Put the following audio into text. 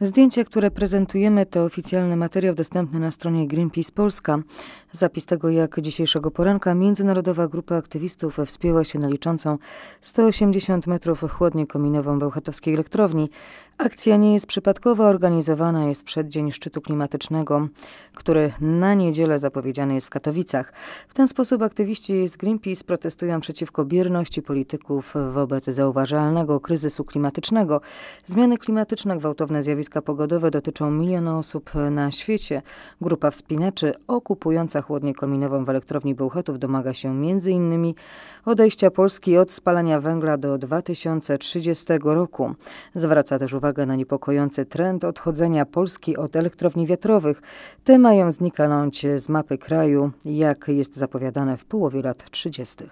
Zdjęcie, które prezentujemy, to oficjalny materiał dostępny na stronie Greenpeace Polska. Zapis tego, jak dzisiejszego poranka międzynarodowa grupa aktywistów wspięła się na liczącą 180 metrów chłodnię kominową Bełchatowskiej elektrowni. Akcja nie jest przypadkowa, organizowana jest przeddzień szczytu klimatycznego, który na niedzielę zapowiedziany jest w Katowicach. W ten sposób aktywiści z Greenpeace protestują przeciwko bierności polityków wobec zauważalnego kryzysu klimatycznego. Zmiany klimatyczne, gwałtowne zjawiska pogodowe dotyczą miliona osób na świecie. Grupa wspinaczy okupująca chłodnię kominową w elektrowni Bełchatów domaga się m.in. odejścia Polski od spalania węgla do 2030 roku. Zwraca też uwagę uwagę na niepokojący trend odchodzenia Polski od elektrowni wiatrowych. Te mają zniknąć z mapy kraju, jak jest zapowiadane w połowie lat 30.